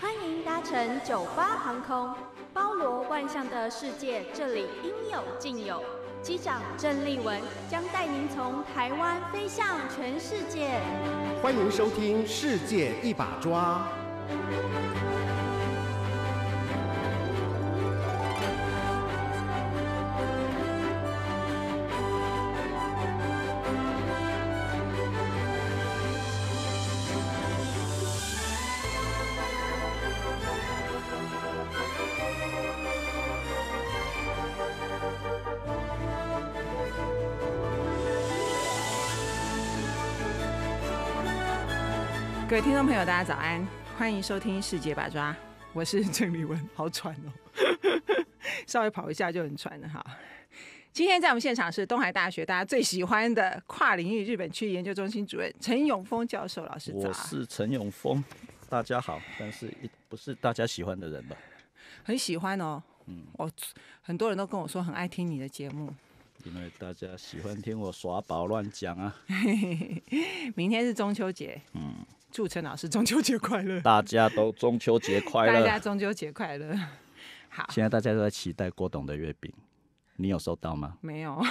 欢迎搭乘九八航空。包罗万象的世界，这里应有尽有。机长郑立文将带您从台湾飞向全世界。欢迎收听《世界一把抓》。听众朋友，大家早安，欢迎收听《世界把抓》，我是郑丽文，好喘哦，稍微跑一下就很喘了哈。今天在我们现场是东海大学大家最喜欢的跨领域日本区研究中心主任陈永峰教授老师，我是陈永峰，大家好，但是一不是大家喜欢的人吧？很喜欢哦，嗯，我很多人都跟我说很爱听你的节目，因为大家喜欢听我耍宝乱讲啊。明天是中秋节，嗯。祝陈老师中秋节快乐！大家都中秋节快乐！大家中秋节快乐！好，现在大家都在期待郭董的月饼，你有收到吗？没有，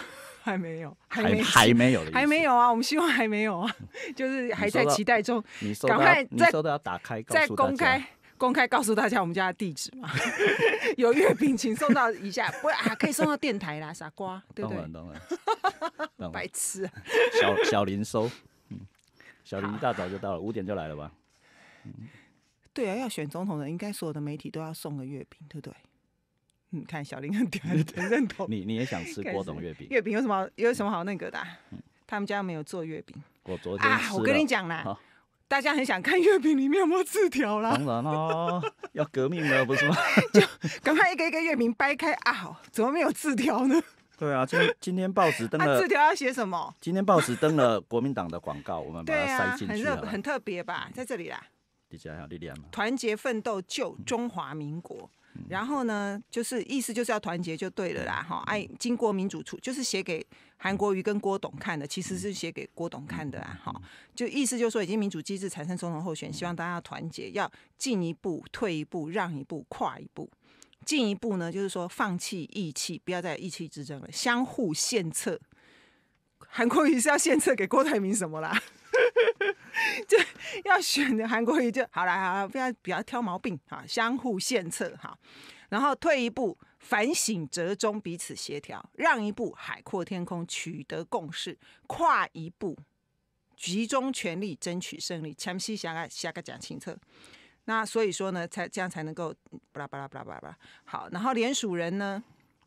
还没有，还还没有，还没有啊！我们希望还没有啊，就是还在期待中。你收到，你收到要打开，再公开公开告诉大家我们家的地址嘛？有月饼请送到一下，不啊，可以送到电台啦，傻瓜，对不对？当然，当然，白痴，小小林收。小林一大早就到了，五点就来了吧？嗯，对啊，要选总统的，应该所有的媒体都要送个月饼，对不对？嗯，看小林很很 认同。你你也想吃郭董月饼？月饼有什么有什么好那个的？嗯，他们家没有做月饼。我昨天啊，我跟你讲啦，大家很想看月饼里面有没有字条啦。当然了，要革命了不是吗？就赶快一个一个月饼掰开啊，怎么没有字条呢？对啊，今今天报纸登了字条要写什么？今天报纸登了国民党的广告，我们把它塞进去了。很热，很特别吧，在这里啦。团结奋斗救中华民国。然后呢，就是意思就是要团结就对了啦。哈，哎，经过民主处就是写给韩国瑜跟郭董看的，其实是写给郭董看的啦。哈，就意思就是说已经民主机制产生总统候选，希望大家团结，要进一步退一步让一步跨一步。进一步呢，就是说放弃义气，不要再义气之争了，相互献策。韩国瑜是要献策给郭台铭什么啦？就要选韩国瑜就好了，好，不要不要挑毛病哈，相互献策哈。然后退一步反省，折中彼此协调，让一步海阔天空，取得共识，跨一步集中全力争取胜利。详细想个下个讲清楚。那所以说呢，才这样才能够巴拉巴拉巴拉巴拉。好，然后联署人呢？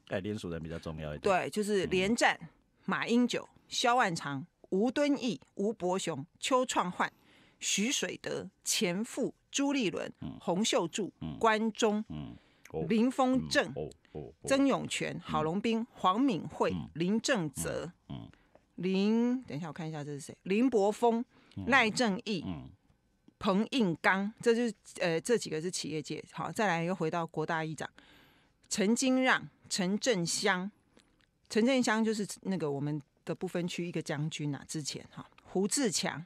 哎，联署人比较重要一点。对，就是连战、马英九、萧万长、吴敦义、吴伯雄、邱创焕、徐水德、前副朱立伦、洪秀柱、关中、林峰镇、曾永权、郝龙斌、黄敏惠、林正泽、林……等一下，我看一下这是谁？林柏峰、赖政益。彭应刚，这就是呃，这几个是企业界。好，再来又回到国大议长陈金、让陈振湘，陈振湘就是那个我们的不分区一个将军啊。之前哈，胡志强、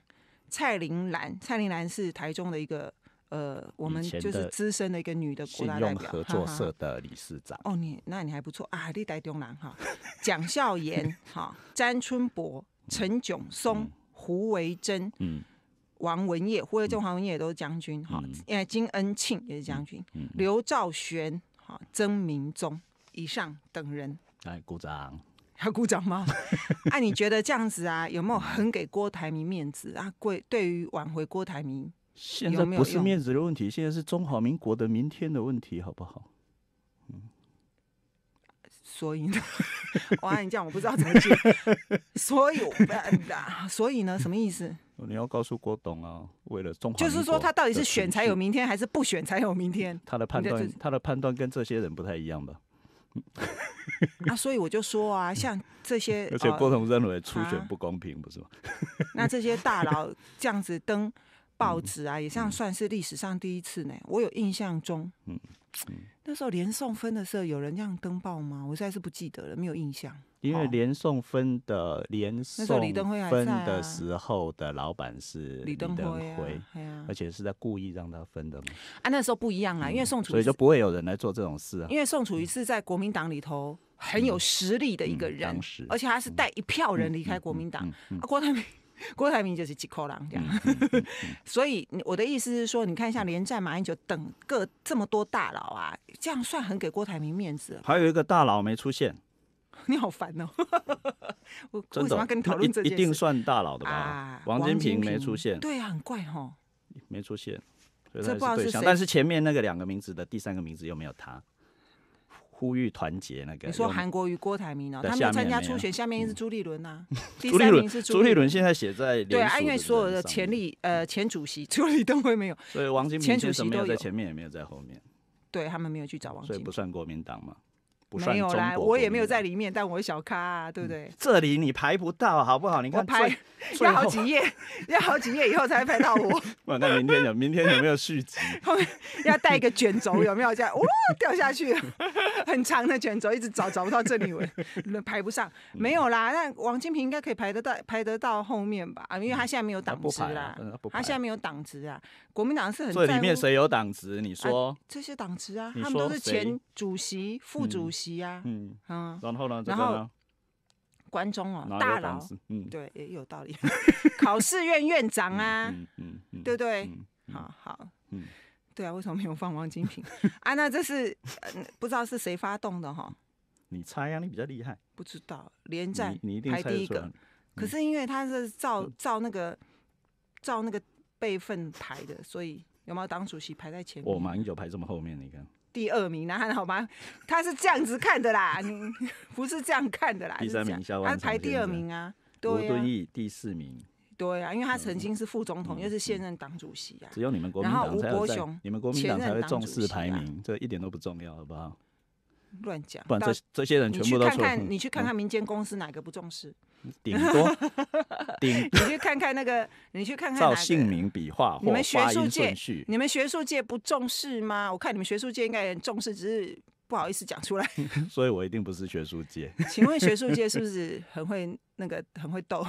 蔡玲兰，蔡玲兰是台中的一个呃，我们就是资深的一个女的。代表，合作社的理事长。哦，你那你还不错啊，你代中郎哈。蒋孝严哈，詹春博、陈炯松、胡维珍。嗯。王文业，或者叫王文也都是将军，好，哎，金恩庆也是将军，刘兆玄，好，曾明宗以上等人来鼓掌，要鼓掌吗？哎，你觉得这样子啊，有没有很给郭台铭面子啊？贵对于挽回郭台铭，现在不是面子的问题，现在是中华民国的明天的问题，好不好？嗯，所以呢，王 按你这样，我不知道怎么讲。所有，所以呢，什么意思？你要告诉郭董啊，为了中华，就是说他到底是选才有明天，还是不选才有明天？他的判断，他的判断跟这些人不太一样吧？那所以我就说啊，像这些，而且郭董认为初选不公平，不是吗？那这些大佬这样子登。报纸啊，也像算是历史上第一次呢。我有印象中，嗯嗯，那时候连送分的时候，有人这样登报吗？我实在是不记得了，没有印象。因为连送分的连还分的时候的老板是李登辉，而且是在故意让他分的吗？啊，那时候不一样啊，因为宋楚，所以就不会有人来做这种事。啊。因为宋楚瑜是在国民党里头很有实力的一个人，而且他是带一票人离开国民党，郭台铭。郭台铭就是几口狼这样，所以我的意思是说，你看一下联战、马英九等各这么多大佬啊，这样算很给郭台铭面子。还有一个大佬没出现，你好烦哦！我要跟讨论这一定算大佬的吧？王金平没出现，对啊，很怪吼，没出现，所以他是对但是前面那个两个名字的第三个名字又没有他。呼吁团结那个，你说韩国瑜、郭台铭哦，他们参加初选，下面 是朱立伦呐，朱立伦。朱立伦现在写在对，因为所有的前立呃前主席 朱立都会没有，所以王金平前主席没有在前面也没有在后面，对他们没有去找王，所以不算国民党嘛。没有啦，我也没有在里面，但我小咖，啊，对不对？这里你排不到，好不好？你看，排要好几页，要好几页以后才排到我。哇，那明天有？明天有没有续集？后面要带一个卷轴，有没有这样？哦，掉下去，很长的卷轴，一直找找不到这里，排不上。没有啦，那王金平应该可以排得到，排得到后面吧？啊，因为他现在没有党职啦。他现在没有党职啊。国民党是很。这里面谁有党职？你说。这些党职啊，他们都是前主席、副主席。级啊，嗯，然后呢？然后关中哦，大佬，嗯，对，也有道理。考试院院长啊，嗯嗯，对不对？好好，嗯，对啊。为什么没有放王金平 啊？那这是不知道是谁发动的哈？你猜呀，你比较厉害。不知道，连战你排第一个，可是因为他是照照那个照那个备份排的，所以有没有党主席排在前面？我马英九排这么后面，你看。第二名，然后好吧，他是这样子看的啦，你 不是这样看的啦。第三名，萧万长排第二名啊。对吴敦义第四名。对啊，因为他曾经是副总统，又是现任党主席啊。只有你们国民党才会重视排名，这一点都不重要，好不好？乱讲。不然这这些人全部都看看，你去看看民间公司哪个不重视？顶多，顶。你去看看那个，你去看看照姓名笔画你们学术界，你们学术界不重视吗？我看你们学术界应该很重视，只是不好意思讲出来。所以我一定不是学术界。请问学术界是不是很会那个，很会逗？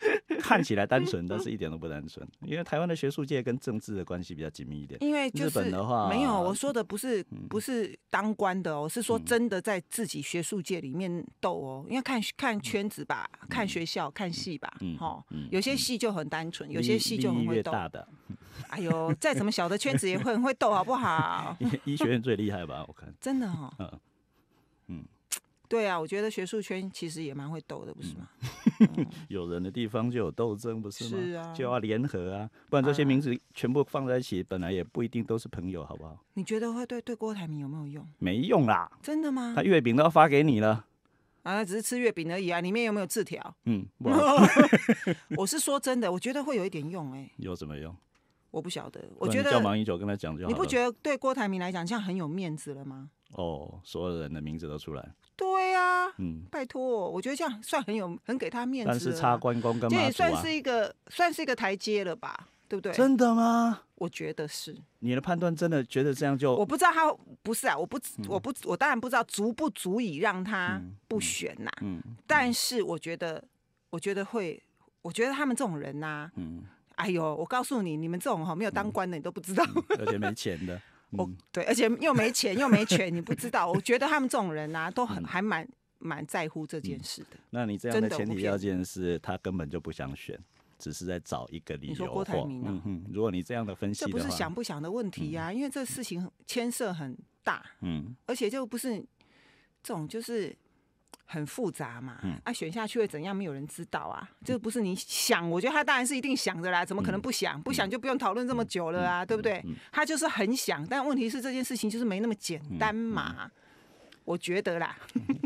看起来单纯，但是一点都不单纯，因为台湾的学术界跟政治的关系比较紧密一点。因为日本的话，没有我说的不是不是当官的，我是说真的在自己学术界里面斗哦，因为看看圈子吧，看学校看戏吧，嗯，哈，有些戏就很单纯，有些戏就很会斗的。哎呦，再怎么小的圈子也会很会斗，好不好？医学院最厉害吧？我看真的哦，嗯。对啊，我觉得学术圈其实也蛮会斗的，不是吗？有人的地方就有斗争，不是吗？是啊，就要联合啊，不然这些名字全部放在一起，本来也不一定都是朋友，好不好？你觉得会对对郭台铭有没有用？没用啦，真的吗？他月饼都要发给你了，啊，只是吃月饼而已啊，里面有没有字条？嗯，不好 我是说真的，我觉得会有一点用哎。有什么用？我不晓得，我觉得叫王一九跟他讲就好。你不觉得对郭台铭来讲，这样很有面子了吗？哦，所有人的名字都出来。对啊，嗯，拜托，我觉得这样算很有、很给他面子。但是差关公跟马啊，这也算是一个、算是一个台阶了吧，对不对？真的吗？我觉得是。你的判断真的觉得这样就……我不知道他不是啊，我不、我不、我当然不知道足不足以让他不选呐。嗯。但是我觉得，我觉得会，我觉得他们这种人呐，嗯，哎呦，我告诉你，你们这种哈没有当官的你都不知道，而且没钱的。哦，对，而且又没钱又没权，你不知道。我觉得他们这种人啊，都很还蛮蛮在乎这件事的。那你这样的前提条件是，他根本就不想选，只是在找一个理由。你说郭台铭，如果你这样的分析，这不是想不想的问题呀？因为这事情牵涉很大，嗯，而且就不是这种就是。很复杂嘛，啊，选下去会怎样？没有人知道啊，这个不是你想。我觉得他当然是一定想着啦，怎么可能不想？不想就不用讨论这么久了啊，对不对？他就是很想，但问题是这件事情就是没那么简单嘛，我觉得啦。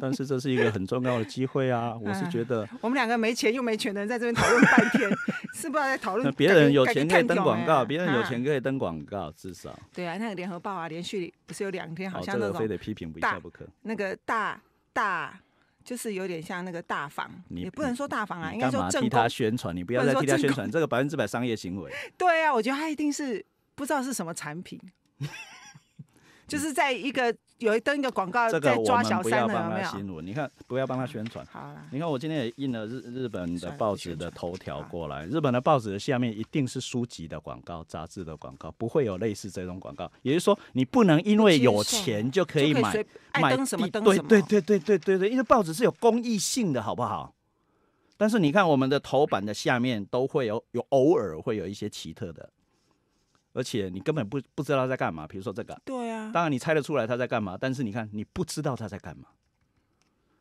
但是这是一个很重要的机会啊，我是觉得。我们两个没钱又没权，人在这边讨论半天，是不知道在讨论别人有钱可以登广告，别人有钱可以登广告，至少对啊，那个联合报啊，连续不是有两天好像那种非得批评一下不可，那个大大。就是有点像那个大房，也不能说大房啊，应该说替他宣传，你不要再替他宣传，这个百分之百商业行为。对啊，我觉得他一定是不知道是什么产品，就是在一个。有一登一个广告在抓小三的他新闻，你看，不要帮他宣传。好了，你看我今天也印了日日本的报纸的头条过来。日本的报纸的下面一定是书籍的广告、杂志的广告，不会有类似这种广告。也就是说，你不能因为有钱就可以买买什么灯？对对对对对对对，因为报纸是有公益性的，好不好？但是你看我们的头版的下面都会有，有偶尔会有一些奇特的。而且你根本不不知道他在干嘛，比如说这个，对啊，当然你猜得出来他在干嘛，但是你看你不知道他在干嘛，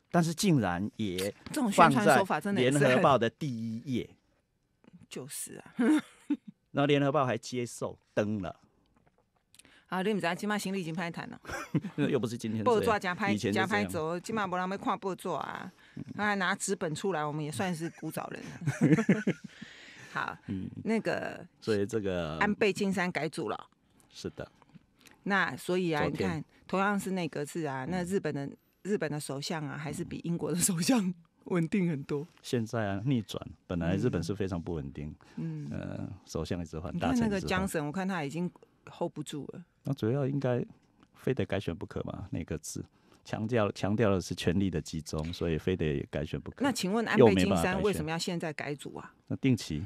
但是竟然也这种宣传手法，真的联合报的第一页，就是啊，然后联合报还接受登了，啊，你不知道起码行李已经拍谈了，又不是今天报纸加拍加拍走，起码没人要看报纸啊，他还拿纸本出来，我们也算是古早人。好，嗯，那个，所以这个安倍晋三改组了，是的。那所以啊，你看，同样是内阁制啊，那日本的日本的首相啊，还是比英国的首相 稳定很多。现在啊，逆转，本来日本是非常不稳定，嗯，首相一直换。你看那个江省，我看他已经 hold 不住了。那主要应该非得改选不可嘛？内阁制强调强调的是权力的集中，所以非得改选不可。那请问安倍晋三为什么要现在改组啊？那定期。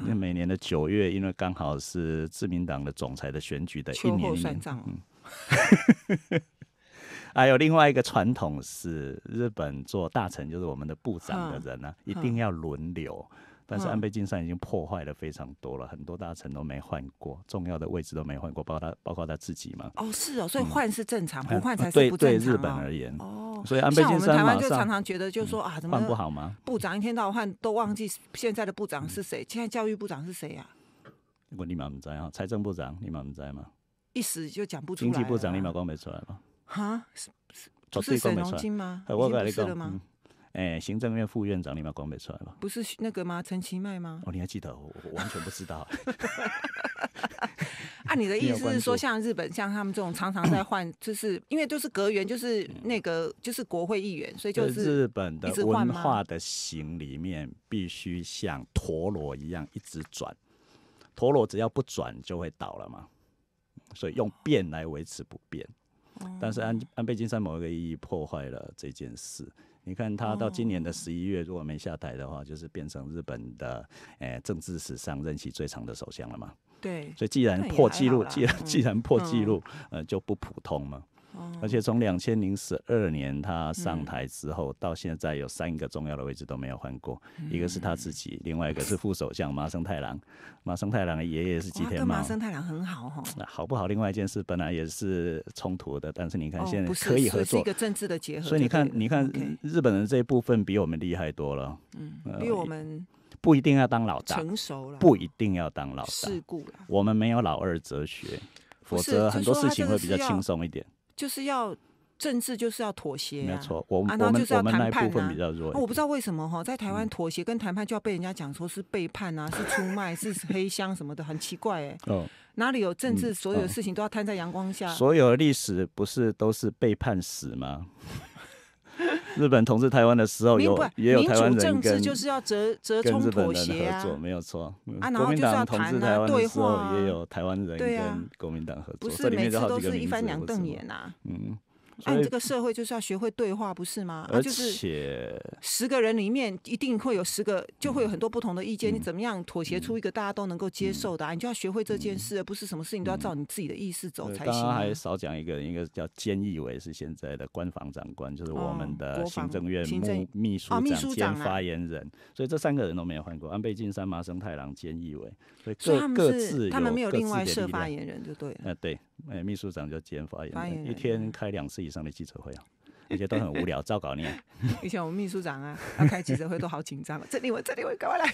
那每年的九月，因为刚好是自民党的总裁的选举的一年，嗯，还有另外一个传统是日本做大臣，就是我们的部长的人呢，一定要轮流。但是安倍晋三已经破坏了非常多了，很多大臣都没换过，重要的位置都没换过，包括他，包括他自己嘛。哦，是哦，所以换是正常，不换才是不正常。对日本而言，哦。所以安倍晋三马上换不好吗？部长一天到晚都忘记现在的部长是谁？现在教育部长是谁呀？我立马不在啊，财政部长立马不在吗？一时就讲不出来。经济部长立马光没出来吗？哈？是是是沈荣金吗？啊，我讲你个嗯。哎，行政院副院长，你们光北出来吗？不是那个吗？陈其迈吗？哦，你还记得？我我完全不知道。按 你的意思是说，像日本，像他们这种常常在换，就是因为都是阁员，就是那个就是国会议员，所以就是日本的文化的型里面，必须像陀螺一样一直转。陀螺只要不转就会倒了嘛，所以用变来维持不变。但是，安安倍晋山某一个意义破坏了这件事。你看他到今年的十一月，如果没下台的话，就是变成日本的诶政治史上任期最长的首相了嘛。对，所以既然破纪录，既然既然破纪录，呃，就不普通嘛。而且从两千零十二年他上台之后到现在，有三个重要的位置都没有换过，一个是他自己，另外一个是副首相麻生太郎。麻生太郎的爷爷是吉田嘛，麻生太郎很好哈。好不好？另外一件事本来也是冲突的，但是你看现在可以合作，是一个政治的结合。所以你看，你看日本人这一部分比我们厉害多了，嗯，比我们不一定要当老大，成熟了，不一定要当老大，事故了，我们没有老二哲学，否则很多事情会比较轻松一点。就是要政治，就是要妥协，没错，我们就是要谈判啊。我不知道为什么哈，在台湾妥协跟谈判就要被人家讲说是背叛啊，是出卖，是黑箱什么的，很奇怪哎。哦，哪里有政治，所有的事情都要摊在阳光下？所有的历史不是都是背叛史吗？日本统治台湾的时候，有也有台湾人跟跟日本人合作，没有错。国民党统治台湾的时候，也有台湾人跟国民党合作，不是每面都是一翻两瞪眼呐。嗯。按这个社会就是要学会对话，不是吗？而且十个人里面一定会有十个，就会有很多不同的意见。你怎么样妥协出一个大家都能够接受的？你就要学会这件事，不是什么事情都要照你自己的意思走才行。刚刚还少讲一个，应该叫菅义伟，是现在的官房长官，就是我们的行政院秘秘书长兼发言人。所以这三个人都没有换过。安倍晋三、麻生太郎、菅义伟，所以各各自他们没有另外设发言人就对了。嗯，对。哎，秘书长就兼发言，一天开两次以上的记者会啊，而且都很无聊，照稿念。以前我们秘书长啊，他开记者会都好紧张，这里我这里我赶快来。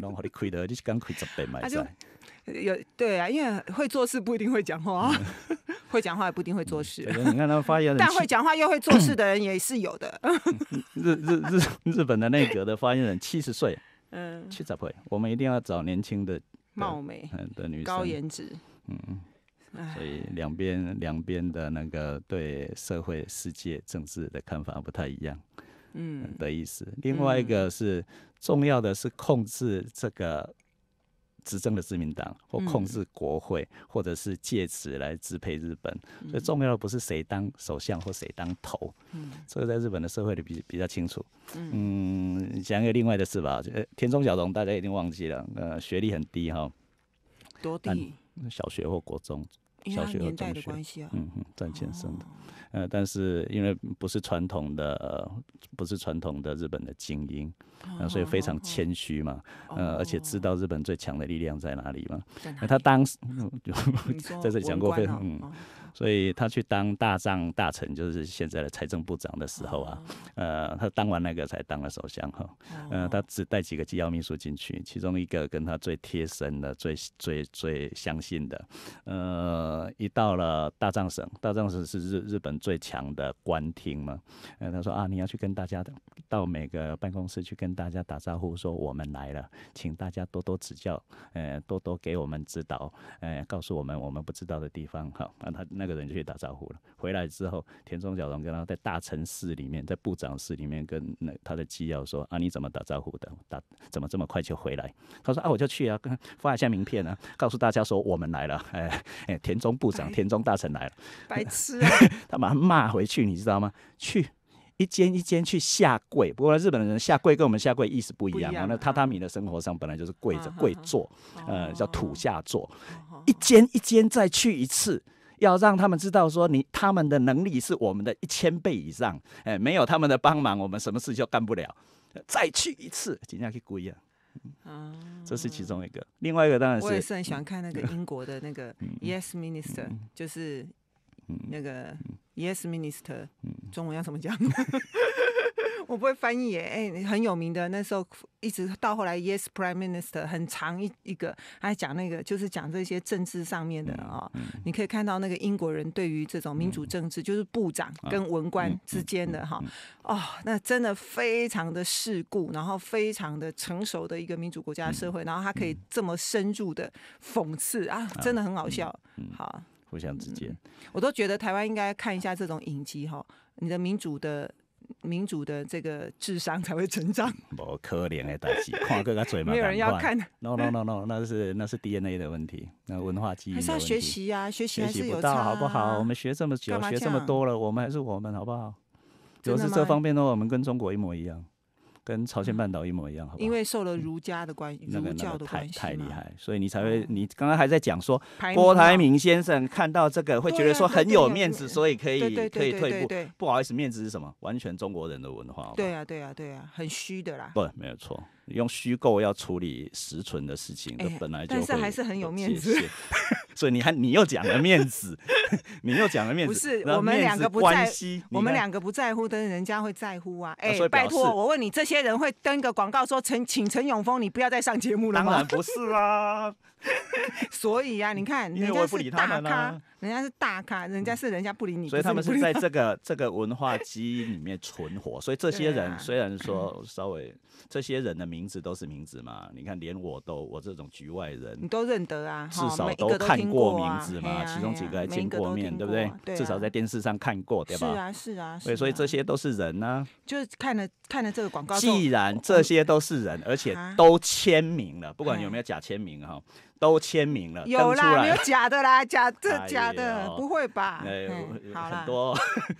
弄好你的，你是刚十倍有对啊，因为会做事不一定会讲话，会讲话也不一定会做事。你看他发言，但会讲话又会做事的人也是有的。日日日日本的内阁的发言人七十岁，嗯，七十岁，我们一定要找年轻的、貌美的女高颜值，嗯。所以两边两边的那个对社会、世界、政治的看法不太一样，嗯的意思。另外一个是重要的是控制这个执政的自民党，或控制国会，或者是借此来支配日本。所以重要的不是谁当首相或谁当头，这个在日本的社会里比比较清楚。嗯，讲一个另外的事吧，呃，田中角荣，大家一定忘记了，呃，学历很低哈，多低？小学或国中，小学和中学，嗯嗯，战前生的，呃，但是因为不是传统的，不是传统的日本的精英，啊，所以非常谦虚嘛，呃，而且知道日本最强的力量在哪里嘛，那他当时 在这里讲过，非常嗯。所以他去当大藏大臣，就是现在的财政部长的时候啊，呃，他当完那个才当了首相哈，嗯，他只带几个机要秘书进去，其中一个跟他最贴身的、最最最相信的，呃，一到了大藏省，大藏省是日日本最强的官厅嘛，呃，他说啊，你要去跟大家到每个办公室去跟大家打招呼，说我们来了，请大家多多指教，呃，多多给我们指导，呃，告诉我们我们不知道的地方哈，那他。那个人就去打招呼了。回来之后，田中角荣跟他在大城市里面，在部长室里面，跟那他的机要说：“啊，你怎么打招呼的？打怎么这么快就回来？”他说：“啊，我就去啊，跟发一下名片啊，告诉大家说我们来了。”哎哎，田中部长，田中大臣来了。白痴，他把他骂回去，你知道吗？去一间一间去下跪。不过日本人下跪跟我们下跪意思不一样啊。那榻榻米的生活上本来就是跪着跪坐，呃，叫土下坐，一间一间再去一次。要让他们知道，说你他们的能力是我们的一千倍以上，哎，没有他们的帮忙，我们什么事就干不了。再去一次，尽量去跪啊，啊，这是其中一个。另外一个当然是我也是很喜欢看那个英国的那个 Yes Minister，就是那个 Yes Minister，中文要怎么讲？我不会翻译耶，哎，很有名的，那时候一直到后来，Yes Prime Minister 很长一一个，还讲那个就是讲这些政治上面的哦，你可以看到那个英国人对于这种民主政治，就是部长跟文官之间的哈，哦，那真的非常的世故，然后非常的成熟的一个民主国家社会，然后他可以这么深入的讽刺啊，真的很好笑，好互相之间，我都觉得台湾应该看一下这种影集哈，你的民主的。民主的这个智商才会成长。不可怜的代志，看各家嘴没有人要看。No no no no，那是那是 DNA 的问题，那文化基因。还是要学习啊，学习还是有差，好不好？我们学这么久，学这么多了，我们还是我们，好不好？如果是这方面的话，我们跟中国一模一样。跟朝鲜半岛一模一样，好，因为受了儒家的关，儒教的关系太厉害，所以你才会，你刚刚还在讲说，郭台铭先生看到这个会觉得说很有面子，所以可以可以退步，不好意思，面子是什么？完全中国人的文化，对啊，对啊，对啊，很虚的啦，不，没有错。用虚构要处理实存的事情，这本来就但是还是很有面子，所以你还你又讲了面子，你又讲了面子，不是我们两个不在，我们两个不在乎，但是人家会在乎啊！哎，拜托我问你，这些人会登个广告说陈，请陈永峰，你不要再上节目了。当然不是啦，所以呀，你看人家是大咖，人家是大咖，人家是人家不理你，所以他们是在这个这个文化基因里面存活。所以这些人虽然说稍微。这些人的名字都是名字嘛？你看，连我都我这种局外人，你都认得啊？至少都看过名字嘛，其中几个见过面，对不对？至少在电视上看过，对吧？是啊，是啊。对，所以这些都是人呢。就是看了看了这个广告。既然这些都是人，而且都签名了，不管有没有假签名哈。都签名了，有啦，有假的啦，假的假的，不会吧？哎，很多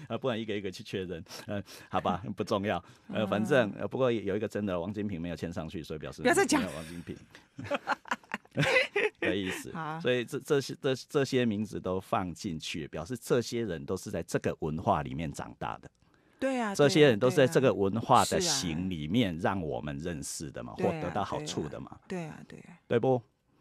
啊，不然一个一个去确认。呃，好吧，不重要。呃，反正呃，不过有一个真的，王金平没有签上去，所以表示没有王金平。的没意思。所以这这些这这些名字都放进去，表示这些人都是在这个文化里面长大的。对呀，这些人都是在这个文化的行里面让我们认识的嘛，或得到好处的嘛。对呀，对呀，对不？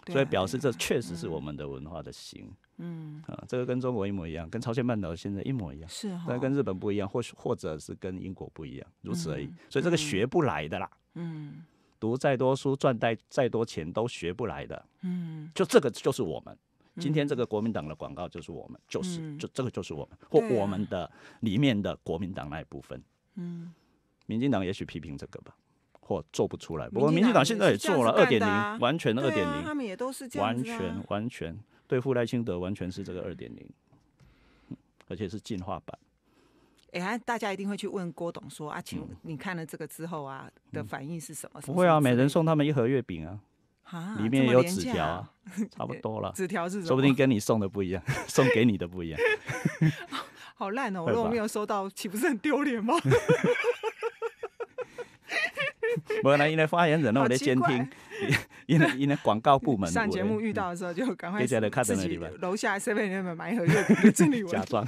所以表示这确实是我们的文化的心。嗯啊，这个跟中国一模一样，跟朝鲜半岛现在一模一样，是，但跟日本不一样，或许或者是跟英国不一样，如此而已。所以这个学不来的啦，嗯，读再多书，赚带再多钱都学不来的，嗯，就这个就是我们今天这个国民党的广告就是我们，就是就这个就是我们或我们的里面的国民党那一部分，嗯，民进党也许批评这个吧。或做不出来，不过民进党现在也做了二点零，完全二点零，他们也都是这样，完全完全对付赖清德完全是这个二点零，而且是进化版。哎，大家一定会去问郭董说啊，请你看了这个之后啊的反应是什么？不会啊，每人送他们一盒月饼啊，里面有纸条啊，差不多了，纸条是说不定跟你送的不一样，送给你的不一样，好烂哦！我如果没有收到，岂不是很丢脸吗？没啦，因为发言人我在监听，因为因为广告部门 上节目遇到的时候就赶快自己楼下设备那边买一盒月饼给合约机，假装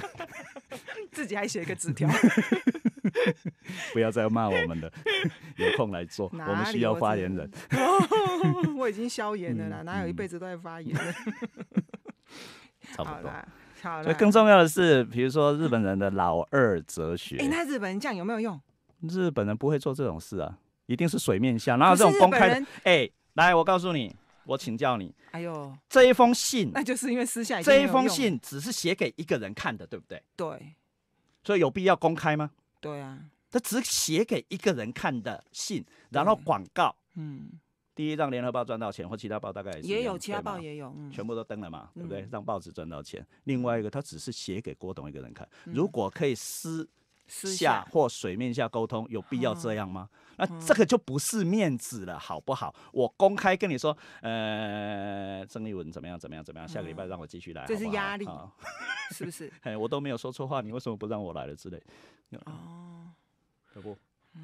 自己还写一个纸条，不要再骂我们了，有空来做，我们需要发言人。我已经消炎了啦，哪有一辈子都在发炎？好了，好了。所以更重要的是，比如说日本人的老二哲学。哎，那日本人这样有没有用？日本人不会做这种事啊。一定是水面下，然后这种公开，哎，来，我告诉你，我请教你。哎呦，这一封信，那就是因为私下，这一封信只是写给一个人看的，对不对？对。所以有必要公开吗？对啊，他只写给一个人看的信，然后广告，嗯，第一让联合报赚到钱，或其他报大概也有，其他报也有，嗯，全部都登了嘛，对不对？让报纸赚到钱。另外一个，他只是写给郭董一个人看，如果可以私。下或水面下沟通有必要这样吗？那这个就不是面子了，好不好？我公开跟你说，呃，郑丽文怎么样怎么样怎么样？下个礼拜让我继续来，这是压力，是不是？哎，我都没有说错话，你为什么不让我来了之类？哦，可不，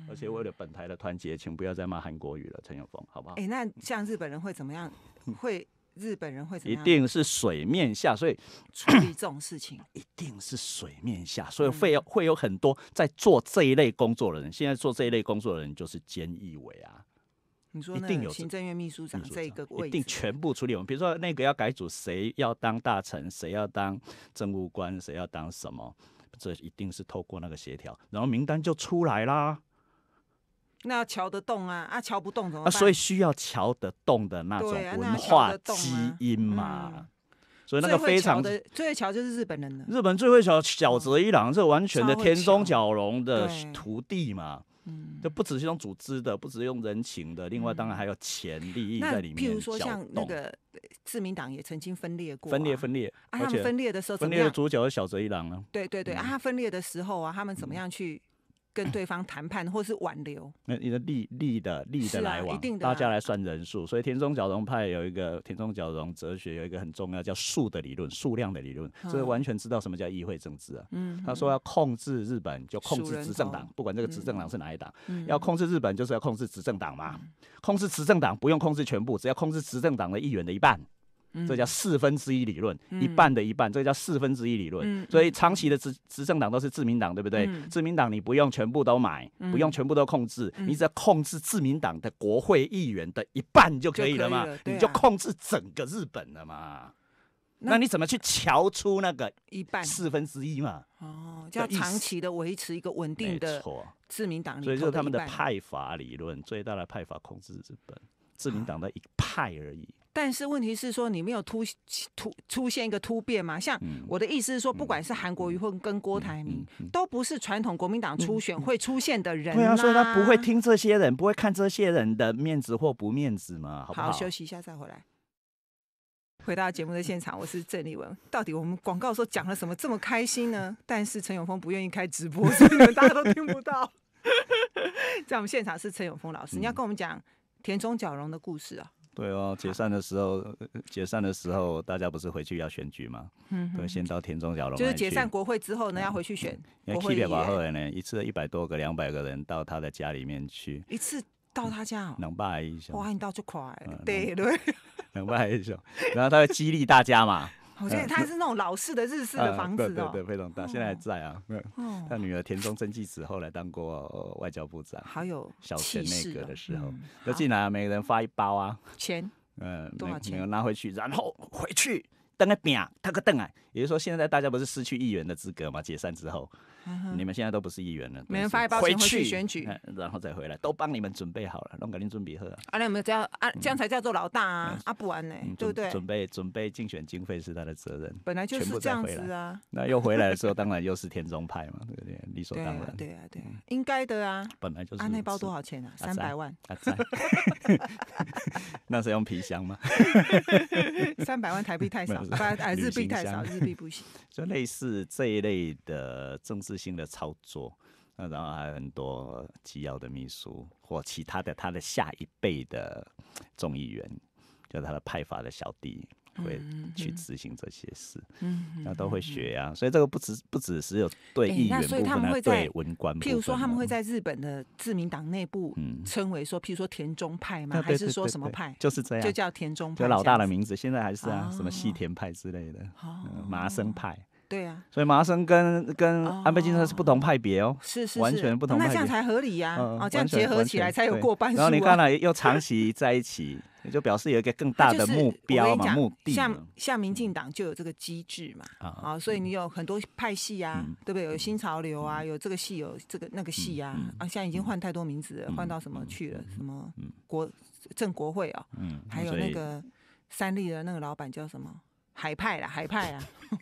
而且为了本台的团结，请不要再骂韩国语了，陈永峰，好不好？哎，那像日本人会怎么样？会？日本人会怎么样？一定是水面下，所以处理这种事情一定是水面下，所以会有会有很多在做这一类工作的人。现在做这一类工作的人就是菅义伟啊。你说一定有行政院秘书长这一个，一定全部处理完。比如说那个要改组，谁要当大臣，谁要当政务官，谁要当什么，这一定是透过那个协调，然后名单就出来啦。那要瞧得动啊，啊瞧不动怎么？啊，所以需要瞧得动的那种文化基因嘛。所以那个非常的最会瞧就是日本人了。日本最会瞧小泽一郎这完全的天中角荣的徒弟嘛，嗯，就不只是用组织的，不只是用人情的，另外当然还有钱利益在里面。譬如说像那个自民党也曾经分裂过，分裂分裂，啊，他们分裂的时候分裂的主角是小泽一郎呢？对对对，啊，分裂的时候啊，他们怎么样去？跟对方谈判，或是挽留，那你的利利的利的来往，大家来算人数。所以田中角荣派有一个田中角荣哲学，有一个很重要叫数的理论，数量的理论，所以完全知道什么叫议会政治啊。他说要控制日本，就控制执政党，不管这个执政党是哪一党，要控制日本就是要控制执政党嘛。控制执政党不用控制全部，只要控制执政党的议员的一半。这叫四分之一理论，一半的一半，这叫四分之一理论。所以长期的执执政党都是自民党，对不对？自民党你不用全部都买，不用全部都控制，你只要控制自民党的国会议员的一半就可以了嘛，你就控制整个日本了嘛。那你怎么去瞧出那个一半四分之一嘛？哦，叫长期的维持一个稳定的错自民党，所以就是他们的派阀理论最大的派阀控制日本，自民党的一派而已。但是问题是说，你没有突突出现一个突变嘛？像我的意思是说，不管是韩国瑜或跟郭台铭，都不是传统国民党初选会出现的人。对啊，所以他不会听这些人，不会看这些人的面子或不面子嘛？好，休息一下再回来。回到节目的现场，我是郑丽文。到底我们广告说讲了什么这么开心呢？但是陈永峰不愿意开直播，所以你们大家都听不到。在我们现场是陈永峰老师，你要跟我们讲田中角荣的故事啊。对哦，解散的时候，解散的时候，大家不是回去要选举吗？嗯，对，先到田中角荣。就是解散国会之后呢，要回去选。我特别搞后来呢，一次一百多个、两百个人到他的家里面去。一次到他家。能拜一下。哇，你到就快。对对。能拜一下，然后他会激励大家嘛。我像得他是那种老式的日式的房子哦，对对对，非常大，现在还在啊。嗯，他女儿田中真纪子后来当过外交部长，还有小钱内阁的时候，就进来，每个人发一包啊，钱，嗯，每每人拿回去，然后回去登个饼，登个凳啊，也就是说现在大家不是失去议员的资格嘛，解散之后。你们现在都不是议员了，每人发一包钱回去选举，然后再回来，都帮你们准备好了，弄给你准备喝。啊，那我们只要啊，这样才叫做老大啊，不完呢，对不对？准备准备竞选经费是他的责任，本来就是这样子啊。那又回来的时候，当然又是田中派嘛，对对？不理所当然。对啊，对，应该的啊。本来就是。啊，那包多少钱啊？三百万。三。那是用皮箱吗？三百万台币太少，不，啊，日币太少，日币不行。就类似这一类的政治。新的操作，那然后还有很多机要的秘书或其他的他的下一辈的众议员，就他的派发的小弟会去执行这些事，嗯，那都会学呀。所以这个不只不只是有对议员部分，对文官，譬如说他们会在日本的自民党内部称为说，譬如说田中派吗？还是说什么派，就是这样，就叫田中派，就老大的名字，现在还是啊，什么细田派之类的，麻生派。对啊，所以麻生跟跟安倍晋三是不同派别哦，是是，完全不同。那这样才合理呀，哦，这样结合起来才有过半数。然后你看了又长期在一起，就表示有一个更大的目标嘛，目的。像像民进党就有这个机制嘛，啊，所以你有很多派系呀，对不对？有新潮流啊，有这个系，有这个那个系啊，啊，现在已经换太多名字，换到什么去了？什么国政国会啊？嗯，还有那个三立的那个老板叫什么海派啦，海派啊。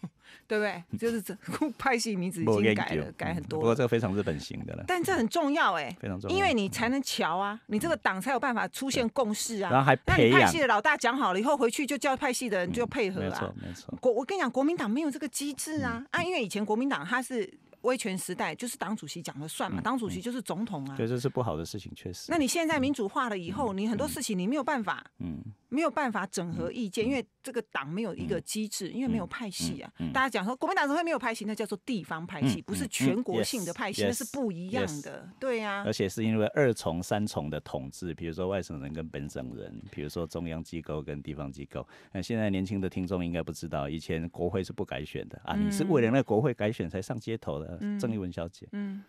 对不对？就是这 派系名字已经改了，改很多。不过这个非常日本型的了，但这很重要哎，非常重要，因为你才能瞧啊，你这个党才有办法出现共识啊。然后还培养。那你派系的老大讲好了以后，回去就叫派系的人就配合啊。没错没错。国我跟你讲，国民党没有这个机制啊啊，因为以前国民党他是威权时代，就是党主席讲了算嘛，党主席就是总统啊。对，这是不好的事情，确实。那你现在民主化了以后，你很多事情你没有办法，嗯。没有办法整合意见，因为这个党没有一个机制，因为没有派系啊。大家讲说国民党怎么会没有派系？那叫做地方派系，不是全国性的派系，是不一样的。对呀。而且是因为二重、三重的统治，比如说外省人跟本省人，比如说中央机构跟地方机构。那现在年轻的听众应该不知道，以前国会是不改选的啊。你是为了那国会改选才上街头的郑丽文小姐。嗯。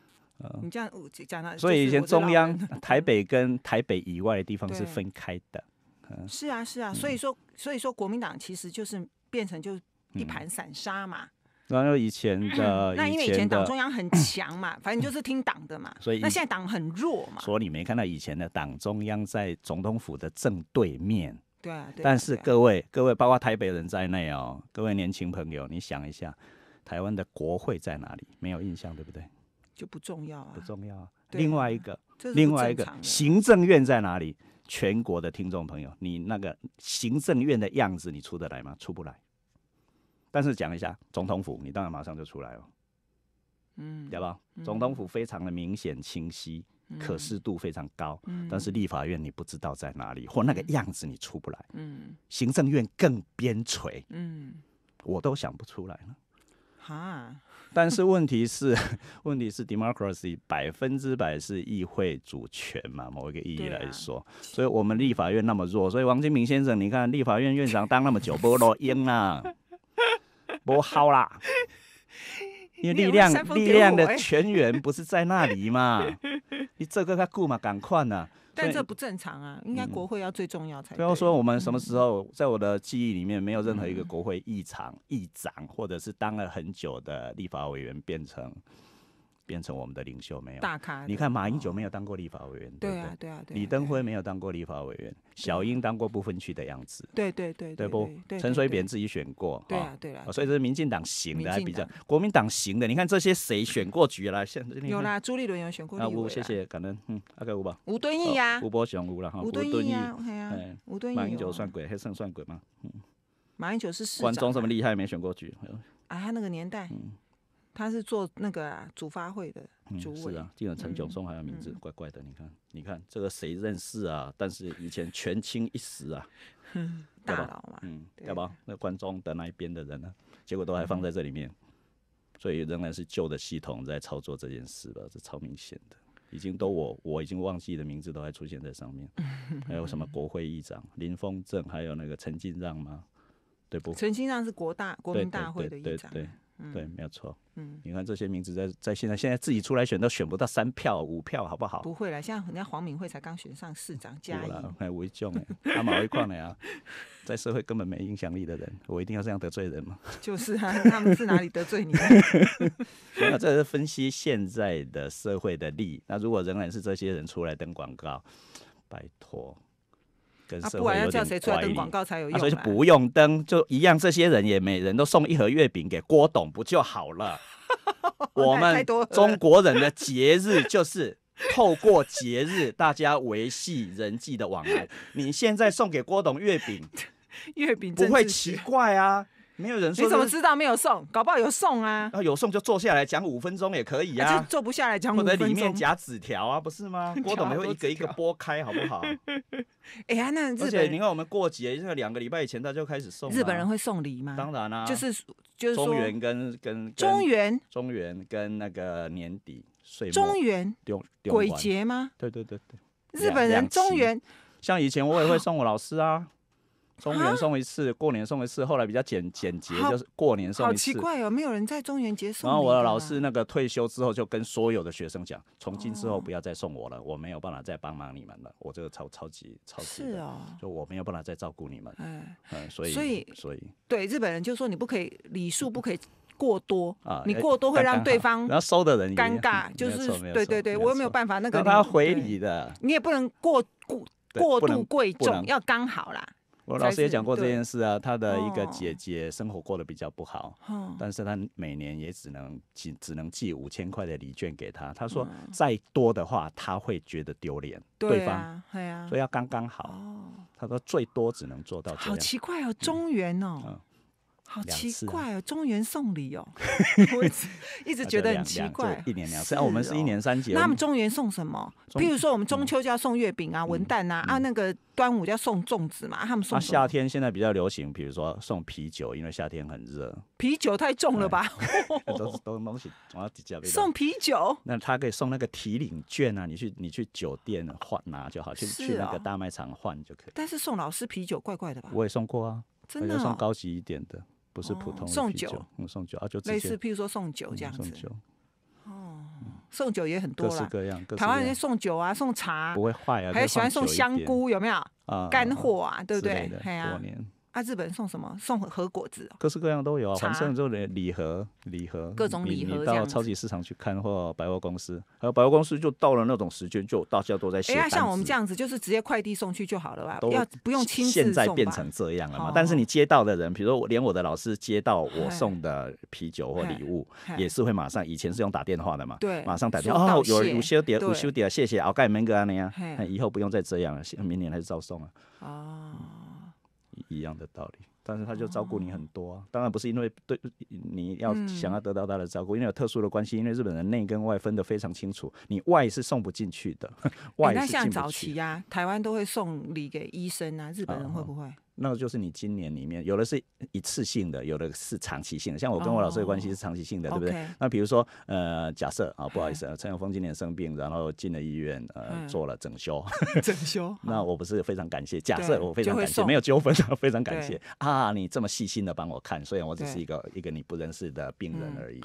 你这样讲到，所以以前中央台北跟台北以外的地方是分开的。是啊，是啊，所以说，所以说，国民党其实就是变成就一盘散沙嘛。然后以前的，那因为以前党中央很强嘛，反正就是听党的嘛。所以，那现在党很弱嘛。所以你没看到以前的党中央在总统府的正对面。对啊。但是各位，各位，包括台北人在内哦，各位年轻朋友，你想一下，台湾的国会在哪里？没有印象，对不对？就不重要啊。不重要啊。另外一个，另外一个，行政院在哪里？全国的听众朋友，你那个行政院的样子，你出得来吗？出不来。但是讲一下总统府，你当然马上就出来了，嗯，对吧？总统府非常的明显、清晰，可视度非常高。但是立法院你不知道在哪里，或那个样子你出不来。嗯，行政院更边陲。嗯，我都想不出来了。哈。但是问题是，问题是 democracy 百分之百是议会主权嘛？某一个意义来说，所以我们立法院那么弱，所以王金平先生，你看立法院院长当那么久，不都英啦，不好啦？因为力量力量的泉源不是在那里嘛？你这个他顾嘛，赶快呢？但这不正常啊！应该国会要最重要才。比如说，我们什么时候在我的记忆里面，没有任何一个国会议长、议长，或者是当了很久的立法委员变成。变成我们的领袖没有？大咖，你看马英九没有当过立法委员，对不对？对啊，李登辉没有当过立法委员，小英当过不分区的样子。对对对，对不？陈水扁自己选过。对啊，对啊。所以这是民进党行的还比较，国民党行的，你看这些谁选过局了？现在有啦，朱立伦有选过。那吴谢谢，感恩，嗯，阿 k 吴吧？吴敦义啊，吴伯雄吴啦，哈。吴敦义，吴敦义，马英九算鬼，黑胜算鬼吗？马英九是市长，这么厉害没选过局？啊，他那个年代。嗯。他是做那个啊、主发会的，主是啊，竟然陈炯松还有名字，怪怪的。你看，你看这个谁认识啊？但是以前权倾一时啊，大佬嘛，对不？那关中的那一边的人呢？结果都还放在这里面，所以仍然是旧的系统在操作这件事了，这超明显的。已经都我我已经忘记的名字都还出现在上面，还有什么国会议长林峰正，还有那个陈进让吗？对不？陈进让是国大国民大会的议长。对，没有错。嗯，你看这些名字在在现在，现在自己出来选都选不到三票五票，好不好？不会了，现在人家黄敏慧才刚选上市长，加了还重。呢，阿 马威矿呢啊，在社会根本没影响力的人，我一定要这样得罪人吗？就是啊，他们是哪里得罪你？那这是分析现在的社会的力。那如果仍然是这些人出来登广告，拜托。不然要叫谁出来登广告才有用，所以不用登就一样。这些人也每人都送一盒月饼给郭董不就好了？我们中国人的节日就是透过节日大家维系人际的往来。你现在送给郭董月饼，月饼不会奇怪啊。没有人送，你怎么知道没有送？搞不好有送啊！那有送就坐下来讲五分钟也可以啊。就坐不下来讲五分钟。里面夹纸条啊，不是吗？郭董会一个一个拨开，好不好？哎呀，那日本，你看我们过节，就两个礼拜以前他就开始送。日本人会送礼吗？当然啦，就是就是中原跟跟中原，中原跟那个年底水中原鬼节吗？对对对对，日本人中原，像以前我也会送我老师啊。中元送一次，过年送一次，后来比较简简洁，就是过年送一次。好奇怪哦，没有人在中元节送。然后我的老师那个退休之后，就跟所有的学生讲，从今之后不要再送我了，我没有办法再帮忙你们了，我这个超超级超级是哦，就我没有办法再照顾你们。哎，所以所以所以对日本人就说你不可以礼数不可以过多啊，你过多会让对方，然后收的人尴尬，就是对对对，我又没有办法那个跟他回礼的，你也不能过过过度贵重，要刚好啦。我老师也讲过这件事啊，他的一个姐姐生活过得比较不好，但是他每年也只能寄只能寄五千块的礼券给他。他说再多的话他会觉得丢脸，对方，对啊，所以要刚刚好。他说最多只能做到这样。好奇怪哦，中原哦。好奇怪哦，中原送礼哦，一直一直觉得很奇怪。一年两次，啊，我们是一年三节。那么们中原送什么？譬如说，我们中秋就要送月饼啊、文旦啊，啊，那个端午就要送粽子嘛。他们送夏天现在比较流行，比如说送啤酒，因为夏天很热。啤酒太重了吧？东西，要送啤酒？那他可以送那个提领券啊，你去你去酒店换拿就好，去去那个大卖场换就可以。但是送老师啤酒怪怪的吧？我也送过啊，真的送高级一点的。不是普通送酒，嗯，送酒啊，就类似，譬如说送酒这样子，哦，送酒也很多了，各式各样。台湾人送酒啊，送茶不会坏啊，还有喜欢送香菇，有没有啊？干货啊，对不对？对啊。他日本送什么？送盒果子，各式各样都有。产生后，连礼盒、礼盒，各种礼盒。你到超级市场去看，或百货公司，还有百货公司就到了那种时间，就大家都在。哎呀，像我们这样子，就是直接快递送去就好了吧？都要不用亲自现在变成这样了嘛？但是你接到的人，比如说我，连我的老师接到我送的啤酒或礼物，也是会马上。以前是用打电话的嘛？对，马上打电话。哦，有吴修点，吴修点，谢谢敖盖门哥啊！你啊，以后不用再这样了。明年还是照送啊？哦。一样的道理，但是他就照顾你很多。当然不是因为对你要想要得到他的照顾，因为有特殊的关系。因为日本人内跟外分得非常清楚，你外是送不进去的，外是进不去啊。台湾都会送礼给医生啊，日本人会不会？那个就是你今年里面有的是一次性的，有的是长期性的。像我跟我老师的关系是长期性的，对不对？那比如说，呃，假设啊，不好意思，陈永峰今年生病，然后进了医院，呃，做了整修。整修。那我不是非常感谢？假设我非常感谢，没有纠纷，非常感谢啊！你这么细心的帮我看，虽然我只是一个一个你不认识的病人而已。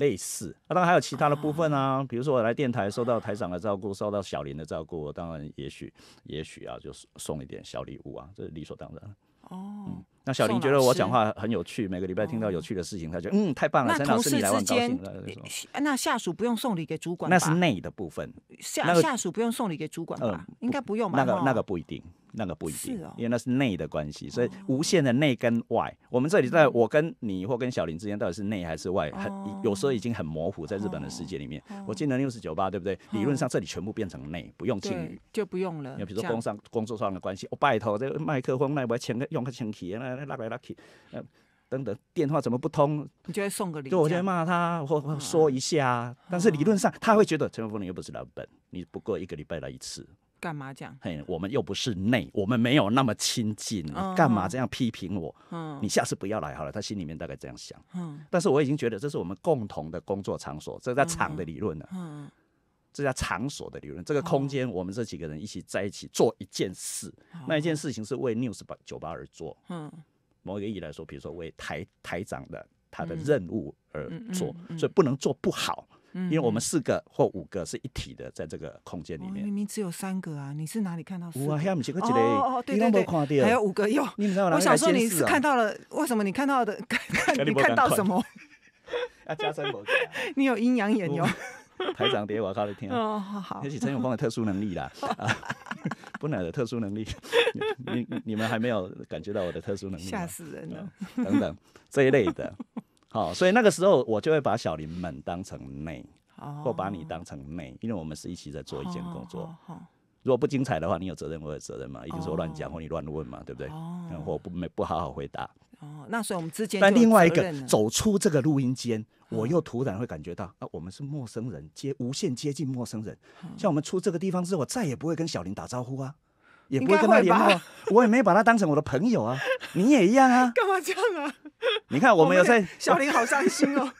类似啊，当然还有其他的部分啊，比如说我来电台受到台长的照顾，受到小林的照顾，当然也许也许啊，就送一点小礼物啊，这是理所当然。哦，嗯，那小林觉得我讲话很有趣，每个礼拜听到有趣的事情，他觉得嗯太棒了。来同事之间，那下属不用送礼给主管，那是内的部分。下下属不用送礼给主管吧？应该不用吧？那个那个不一定。那个不一定，因为那是内的关系，所以无限的内跟外。我们这里在我跟你或跟小林之间，到底是内还是外？很有时候已经很模糊。在日本的世界里面，我进了六四九八，对不对？理论上这里全部变成内，不用敬语，就不用了。你比如说工商工作上的关系，我拜托这个麦克风，那我要请个用个请起，那那拉来拉去，那等等，电话怎么不通？你就会送个礼，就我就会骂他或或说一下。但是理论上他会觉得陈文峰你又不是老板，你不过一个礼拜来一次。干嘛讲？嘿，我们又不是内，我们没有那么亲近你干嘛这样批评我？嗯，你下次不要来好了。他心里面大概这样想。嗯，但是我已经觉得这是我们共同的工作场所，这叫场的理论了。嗯，这叫场所的理论。这个空间，我们这几个人一起在一起做一件事，那一件事情是为 news 吧酒吧而做。嗯，某个意义来说，比如说为台台长的他的任务而做，所以不能做不好。因为我们四个或五个是一体的，在这个空间里面，明明只有三个啊！你是哪里看到？五啊，还有五个，哦哦，对对对，还有五个哟！我小时候你看到了，为什么你看到的？看你看到什么？啊，加深某个。你有阴阳眼哟！台长爹，我靠，你听哦，好，好。这是陈永峰的特殊能力啦，啊，不能的特殊能力，你你们还没有感觉到我的特殊能力，吓死人了，等等这一类的。好，所以那个时候我就会把小林们当成妹，或把你当成妹，因为我们是一起在做一件工作。如果不精彩的话，你有责任，我有责任嘛，一定说乱讲或你乱问嘛，对不对？或我不没不好好回答。哦，那所以我们之间但另外一个走出这个录音间，我又突然会感觉到啊，我们是陌生人，接无限接近陌生人。像我们出这个地方之后，我再也不会跟小林打招呼啊。也不会跟他联络，我也没把他当成我的朋友啊，你也一样啊，干嘛这样啊？你看我们有在小林好伤心哦，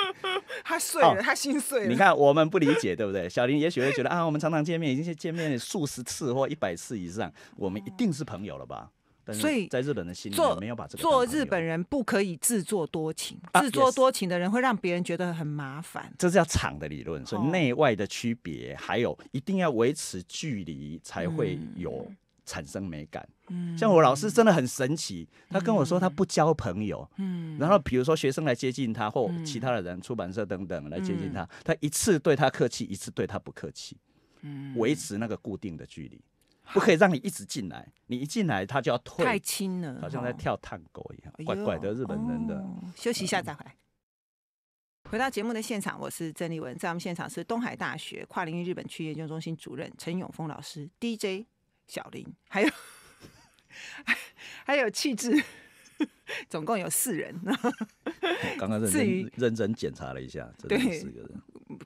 他碎了，他心碎了。你看我们不理解对不对？小林也许会觉得啊，我们常常见面，已经是见面数十次或一百次以上，我们一定是朋友了吧？所以，在日本的心里，做没有把做日本人不可以自作多情，自作多情的人会让别人觉得很麻烦。这是要场的理论，所以内外的区别，还有一定要维持距离才会有产生美感。嗯，像我老师真的很神奇，他跟我说他不交朋友，嗯，然后比如说学生来接近他或其他的人，出版社等等来接近他，他一次对他客气，一次对他不客气，嗯，维持那个固定的距离。不可以让你一直进来，你一进来他就要退。太轻了，好像在跳探戈一样，拐拐的日本人的。休息一下再回来。回到节目的现场，我是郑丽文，在我们现场是东海大学跨领域日本区研究中心主任陈永峰老师，DJ 小林，还有 还有气质。总共有四人，刚刚认 真认真检查了一下，真的四个人，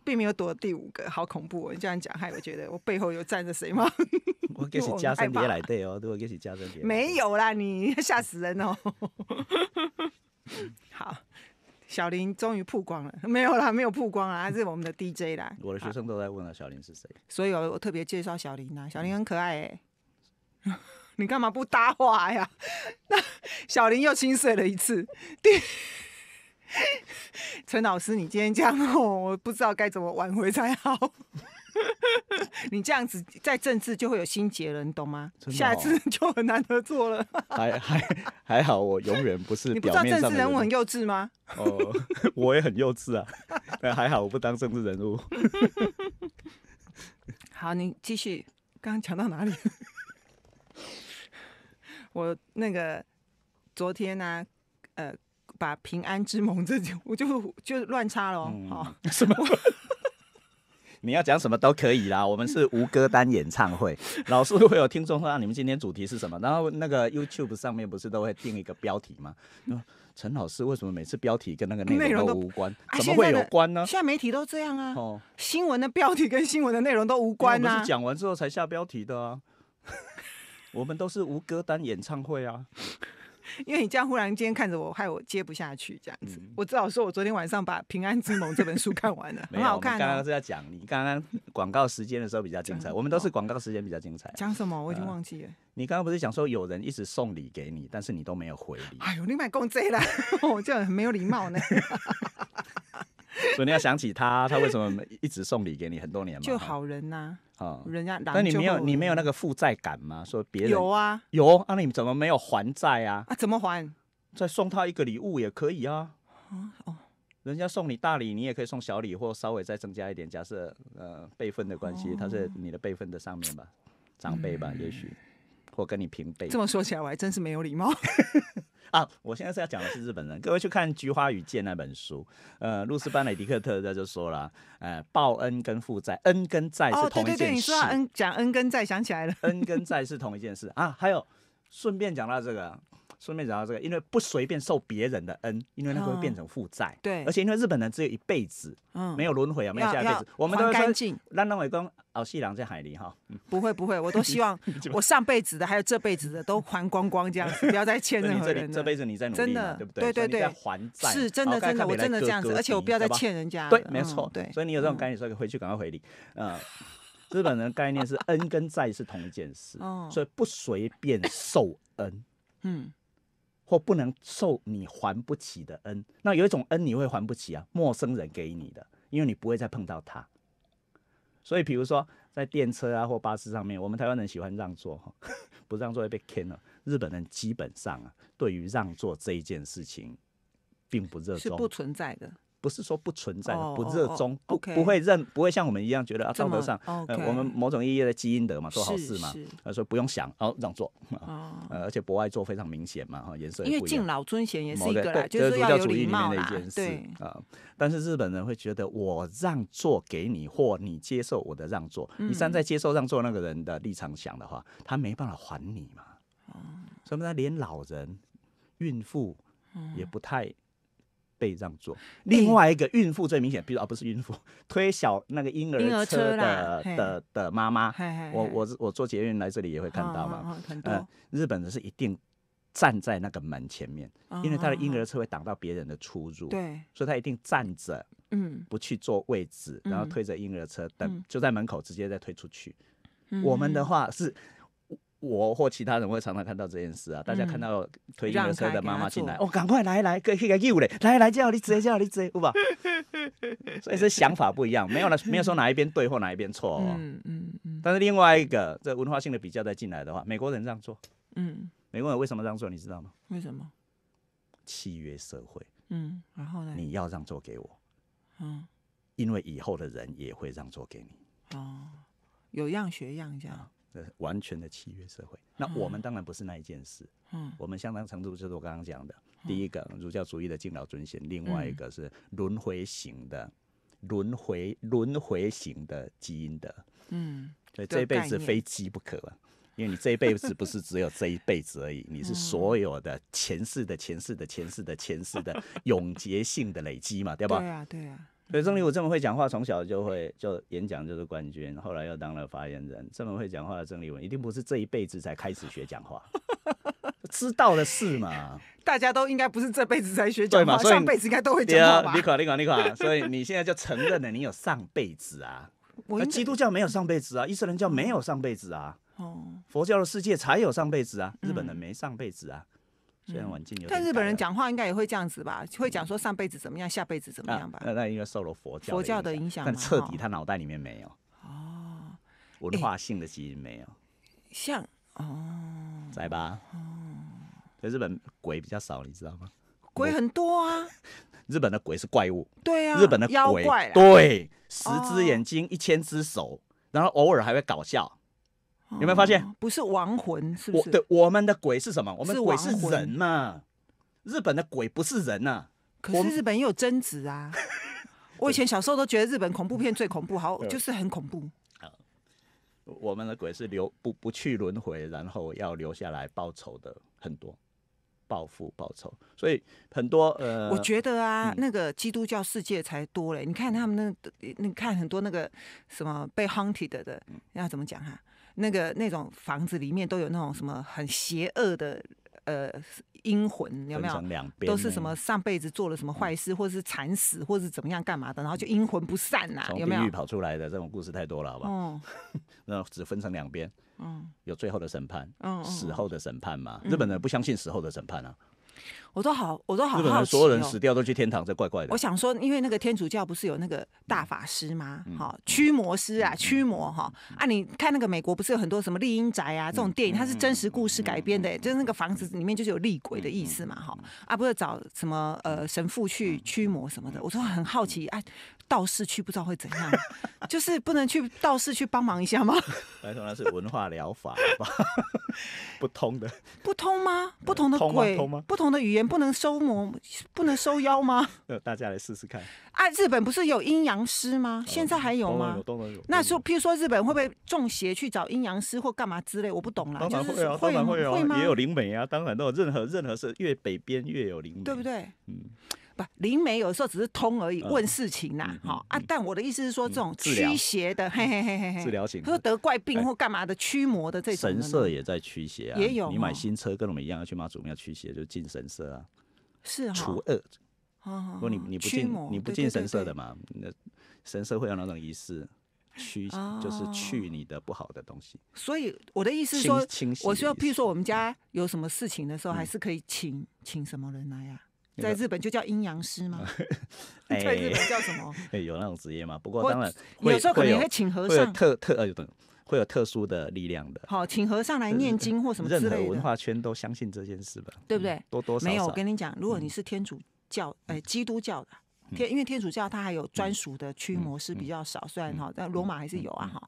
并没有躲第五个，好恐怖！你这样讲，害我觉得我背后有站着谁吗？我给你加深点来对哦，都会给你加深点。没有啦，你吓死人哦！好，小林终于曝光了，没有啦，没有曝光啊，是我们的 DJ 啦。我的学生都在问啊，小林是谁？所以我我特别介绍小林啊，小林很可爱。你干嘛不搭话呀？那小林又心碎了一次。陈老师，你今天这样，哦，我不知道该怎么挽回才好。你这样子在政治就会有心结了，你懂吗？下次就很难合作了。还还还好，我永远不 是。你不知道政治人物很幼稚吗？哦，我也很幼稚啊。还好我不当政治人物。好，你继续，刚刚讲到哪里？我那个昨天呢，呃，把平安之盟这就我就就乱插喽。好，什么？你要讲什么都可以啦。我们是无歌单演唱会，老师会有听众说：“你们今天主题是什么？”然后那个 YouTube 上面不是都会定一个标题吗？陈老师为什么每次标题跟那个内容都无关？怎么会有关呢？现在媒体都这样啊。哦，新闻的标题跟新闻的内容都无关。我们是讲完之后才下标题的啊。我们都是无歌单演唱会啊，因为你这样忽然间看着我，害我接不下去这样子。我只好说我昨天晚上把《平安之盟》这本书看完了，很好看。刚刚是在讲你刚刚广告时间的时候比较精彩，我们都是广告时间比较精彩。讲什么？我已经忘记了。你刚刚不是讲说有人一直送礼给你，但是你都没有回礼。哎呦，你买公仔了，这样很没有礼貌呢。所以你要想起他，他为什么一直送礼给你很多年嘛？就好人呐，啊，人家。但你没有，你没有那个负债感吗？说别人有啊，有啊，你怎么没有还债啊？啊，怎么还？再送他一个礼物也可以啊。哦，人家送你大礼，你也可以送小礼或稍微再增加一点。假设呃，辈分的关系，他是你的辈分的上面吧，长辈吧，也许。我跟你平辈，这么说起来我还真是没有礼貌 啊！我现在是要讲的是日本人，各位去看《菊花与剑》那本书，呃，路斯班雷迪克特他就说了，呃，报恩跟负债，恩跟债哦，对对对，你说到恩，讲恩跟债，想起来了，恩跟债是同一件事啊。还有，顺便讲到这个。顺便讲到这个，因为不随便受别人的恩，因为那个会变成负债。对，而且因为日本人只有一辈子，嗯，没有轮回啊，没有下辈子。我们都净。让那伟跟哦，细郎在海里哈。不会不会，我都希望我上辈子的还有这辈子的都还光光这样子，不要再欠任何人。这辈子你在努力，对不对？对对对，还债是真的真的，我真的这样子，而且我不要再欠人家。对，没错。对，所以你有这种概念，以回去赶快回礼。嗯。日本人的概念是恩跟债是同一件事，所以不随便受恩。嗯。或不能受你还不起的恩，那有一种恩你会还不起啊？陌生人给你的，因为你不会再碰到他。所以，比如说在电车啊或巴士上面，我们台湾人喜欢让座，不让座会被坑了。日本人基本上啊，对于让座这一件事情，并不热衷，是不存在的。不是说不存在，不热衷，不不会认，不会像我们一样觉得啊，道德上，我们某种意义的积阴德嘛，做好事嘛，说不用想，好让座。哦，而且博爱做非常明显嘛，哈，颜色因为敬老尊贤也是一个啦，就是要有礼貌的一件事啊。但是日本人会觉得，我让座给你，或你接受我的让座，你站在接受让座那个人的立场想的话，他没办法还你嘛。哦，所以呢，连老人、孕妇也不太。被让座，另外一个孕妇最明显，比如啊不是孕妇，推小那个婴儿车的的的妈妈，我我我坐捷运来这里也会看到嘛，嗯，日本人是一定站在那个门前面，因为他的婴儿车会挡到别人的出入，对，所以他一定站着，嗯，不去坐位置，然后推着婴儿车等，就在门口直接再推出去，我们的话是。我或其他人会常常看到这件事啊，大家看到推婴儿车的妈妈进来，哦，赶快来来，可以来义嘞，来来叫你坐，叫你坐，好不好？所以是想法不一样，没有了，没有说哪一边对或哪一边错哦。嗯嗯嗯。但是另外一个这文化性的比较再进来的话，美国人这样做。嗯。美国人为什么这样做？你知道吗？为什么？契约社会。嗯。然后呢？你要让座给我。嗯。因为以后的人也会让座给你。哦，有样学样这样。完全的契约社会，那我们当然不是那一件事。嗯，我们相当程度就是我刚刚讲的，第一个儒教主义的敬老尊贤，另外一个是轮回型的轮回轮回型的基因的，嗯，所以这一辈子非机不可，因为你这一辈子不是只有这一辈子而已，你是所有的前世的前世的前世的前世的永劫性的累积嘛，对吧？对啊，对啊。所以曾丽文这么会讲话，从小就会就演讲就是冠军，后来又当了发言人。这么会讲话的郑立文，一定不是这一辈子才开始学讲话。知道的事嘛，大家都应该不是这辈子才学讲话，上辈子应该都会讲话吧？你啊，你克，所以你现在就承认了，你有上辈子啊？我基督教没有上辈子啊，伊斯兰教没有上辈子啊，哦，佛教的世界才有上辈子啊，日本人没上辈子啊。虽然文静，但日本人讲话应该也会这样子吧，会讲说上辈子怎么样，下辈子怎么样吧。那那应该受了佛教佛教的影响，但彻底他脑袋里面没有哦，文化性的基因没有，像哦，在吧？哦，日本鬼比较少，你知道吗？鬼很多啊，日本的鬼是怪物，对啊，日本的妖怪，对，十只眼睛，一千只手，然后偶尔还会搞笑。有没有发现？不是亡魂，是不是？对，我们的鬼是什么？我们鬼是人嘛？日本的鬼不是人呐。可是日本也有贞子啊。我以前小时候都觉得日本恐怖片最恐怖，好，就是很恐怖。好，我们的鬼是留不不去轮回，然后要留下来报仇的很多，报复报仇，所以很多呃，我觉得啊，那个基督教世界才多嘞。你看他们那那看很多那个什么被 hunted 的，要怎么讲哈？那个那种房子里面都有那种什么很邪恶的呃阴魂，有没有？都是什么上辈子做了什么坏事，或者是惨死，或者是怎么样干嘛的，然后就阴魂不散呐，有没有？从地狱跑出来的这种故事太多了，好吧？嗯，那只分成两边，嗯，有最后的审判，嗯，死后的审判嘛？日本人不相信死后的审判啊。我都好，我都好好奇，所有人死掉都去天堂，这怪怪的。我想说，因为那个天主教不是有那个大法师吗？哈，驱魔师啊，驱魔哈啊！你看那个美国不是有很多什么丽婴宅啊这种电影，它是真实故事改编的，就是那个房子里面就是有厉鬼的意思嘛，哈啊，不是找什么呃神父去驱魔什么的。我说很好奇，哎，道士去不知道会怎样，就是不能去道士去帮忙一下吗？来 说那是文化疗法吧，不通的。不通吗？不同的鬼？通不同的语言。不能收魔，不能收妖吗？呃，大家来试试看。啊，日本不是有阴阳师吗？现在还有吗？有，都能有。那说，譬如说，日本会不会中邪去找阴阳师或干嘛之类？我不懂啦。当然会啊，当然会啊，也有灵媒啊。当然都有，任何任何是越北边越有灵媒，对不对？嗯。不灵媒有时候只是通而已，问事情呐，哈啊！但我的意思是说，这种驱邪的，嘿嘿嘿嘿嘿，治疗型，他说得怪病或干嘛的，驱魔的这种。神社也在驱邪啊，也有。你买新车跟我们一样要去妈祖庙驱邪，就进神社啊，是除恶哦，如果你你不进你不进神社的嘛，那神社会有那种仪式驱，就是去你的不好的东西。所以我的意思是说，我说譬如说我们家有什么事情的时候，还是可以请请什么人来呀？在日本就叫阴阳师吗？在日本叫什么？哎，有那种职业吗？不过当然，有时候可能会请和尚，特特呃，等会有特殊的力量的。好，请和尚来念经或什么之类的。任何文化圈都相信这件事吧？对不对？多多少没有。我跟你讲，如果你是天主教，哎，基督教的天，因为天主教它还有专属的驱魔师比较少，虽然哈，但罗马还是有啊哈。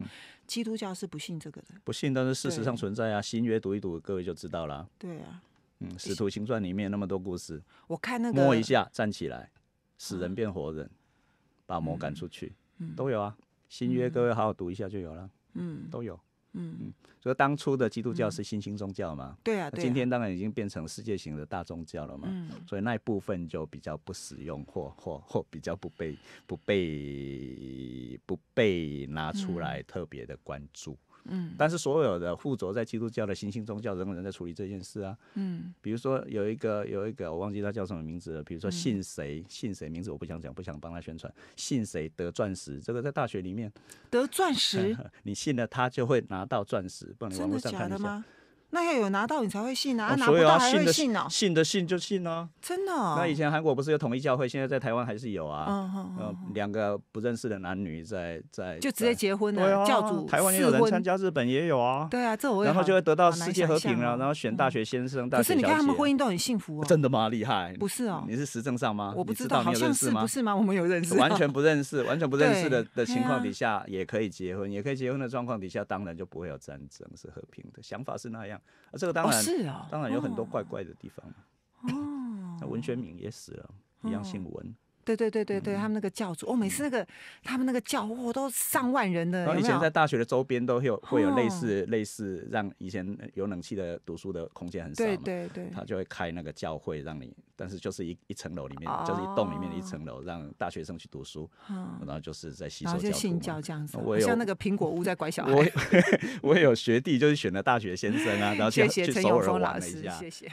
基督教是不信这个的，不信，但是事实上存在啊。新约读一读，各位就知道了。对啊。嗯，《使徒行传》里面那么多故事，我看那个摸一下，站起来，死人变活人，把魔赶出去，都有啊。新约各位好好读一下就有了。嗯，都有。嗯嗯，所以当初的基督教是新兴宗教嘛？对啊。今天当然已经变成世界型的大宗教了嘛。嗯。所以那一部分就比较不使用，或或或比较不被不被不被拿出来特别的关注。嗯，但是所有的附着在基督教的新兴宗教，人人在处理这件事啊。嗯，比如说有一个有一个，我忘记他叫什么名字了。比如说信谁信谁名字我不想讲，不想帮他宣传。信谁得钻石？这个在大学里面得钻石，你信了他就会拿到钻石。你网真的假的吗？那要有拿到你才会信啊，拿不到还会信啊，信的信就信啊，真的。那以前韩国不是有统一教会，现在在台湾还是有啊。嗯嗯。两个不认识的男女在在就直接结婚的教主，台湾也有人参加，日本也有啊。对啊，这我然后就会得到世界和平了。然后选大学先生，大学可是你看他们婚姻都很幸福哦。真的吗？厉害。不是哦。你是实证上吗？我不知道，好像是不是吗？我们有认识？完全不认识，完全不认识的 的情况底下也可以结婚，也可以结婚的状况底下当然就不会有战争，是和平的想法是那样。这个当然，当然有很多怪怪的地方。哦，那文宣敏也死了，一样姓文。对对对对对，他们那个教主哦，每次那个他们那个教哦都上万人的。然后以前在大学的周边都有会有类似类似让以前有冷气的读书的空间很少嘛，对对对，他就会开那个教会让你，但是就是一一层楼里面就是一栋里面的一层楼，让大学生去读书，然后就是在吸收教。信教这样子。我有像那个苹果屋在拐小。我我有学弟就是选了大学先生啊，然后去去周游玩了一下。谢谢。